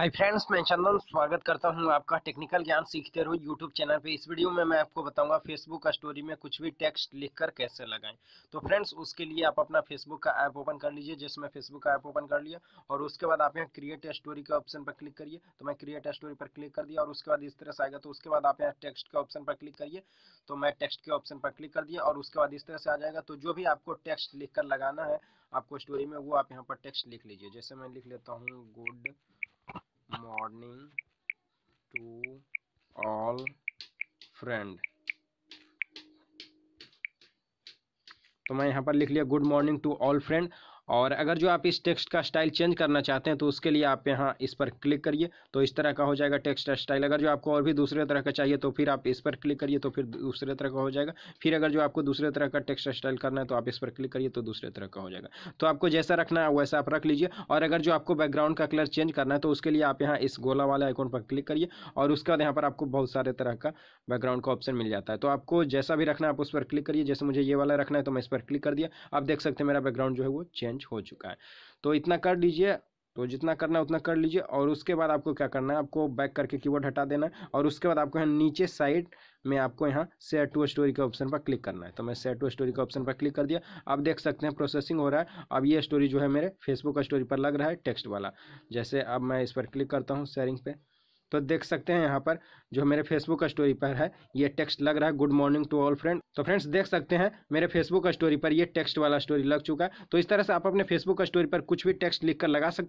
hi friends मैं चंदन स्वागत करता हूं आपका टेक्निकल ज्ञान सीखते रहो यूट्यूब चैनल पे इस वीडियो में मैं आपको बताऊंगा फेसबुक स्टोरी में कुछ भी टेक्स्ट लिखकर कैसे लगाएं तो फ्रेंड्स उसके लिए आप अपना फेसबुक का ऐप ओपन कर लीजिए जिसमें फेसबुक का ऐप ओपन कर लिया और उसके बाद आप यहाँ क्रिएट स्टोरी के ऑप्शन पर क्लिक करिए तो मैं क्रिएट स्टोरी पर क्लिक कर दिया और उसके बाद इस तरह से आएगा तो उसके बाद आप यहाँ टेक्स्ट के ऑप्शन पर क्लिक करिए तो मैं टेक्स्ट के ऑप्शन पर क्लिक कर दिया और उसके बाद इस तरह से आ जाएगा तो जो भी आपको टेक्स्ट लिख लगाना है आपको स्टोरी में वो आप यहाँ पर टेक्स्ट लिख लीजिए जैसे मैं लिख लेता हूँ good morning to all friend तो मैं यहाँ पर लिख लिया good morning to all friend और अगर जो आप इस टेक्स्ट का स्टाइल चेंज करना चाहते हैं तो उसके लिए आप यहाँ इस पर क्लिक करिए तो इस तरह का हो जाएगा टेक्स्ट स्टाइल अगर जो आपको और भी दूसरे तरह का चाहिए तो फिर आप इस पर क्लिक करिए तो फिर दूसरे तरह का हो जाएगा फिर अगर जो आपको दूसरे तरह का टेक्स्ट स्टाइल करना है तो आप इस पर क्लिक करिए तो दूसरे तरह का हो जाएगा तो आपको जैसा रखना है वैसा आप रख लीजिए और अगर जो आपको बैकग्राउंड का कलर चेंज करना है तो उसके लिए आप यहाँ इस गोला वाले अकाउंट पर क्लिक करिए और उसके बाद यहाँ पर आपको बहुत सारे तरह का बैकग्राउंड का ऑप्शन मिल जाता है तो आपको जैसा भी रखना है आप उस पर क्लिक करिए जैसे मुझे ये वाला रखना है तो मैं इस पर क्लिक कर दिया आप देख सकते हैं मेरा बैकग्राउंड जो है वो चेंज चेंज हो चुका है तो इतना कर लीजिए तो जितना करना है उतना कर लीजिए और उसके बाद आपको क्या करना है आपको बैक करके कीवर्ड हटा देना है और उसके बाद आपको यहाँ नीचे साइड में आपको यहाँ शेयर टू स्टोरी के ऑप्शन पर क्लिक करना है तो मैं शेयर टू स्टोरी के ऑप्शन पर क्लिक कर दिया आप देख सकते हैं प्रोसेसिंग हो रहा है अब ये स्टोरी जो है मेरे फेसबुक स्टोरी पर लग रहा है टेक्स्ट वाला जैसे अब मैं इस पर क्लिक करता हूँ शेयरिंग पर तो देख सकते हैं यहाँ पर जो मेरे फेसबुक स्टोरी पर है ये टेक्स्ट लग रहा है good morning to all friend तो फ्रेंड्स देख सकते हैं मेरे फेसबुक स्टोरी पर ये टेक्स्ट वाला स्टोरी लग चुका है तो इस तरह से आप अपने फेसबुक स्टोरी पर कुछ भी टेक्स्ट लिखकर लगा सकते हैं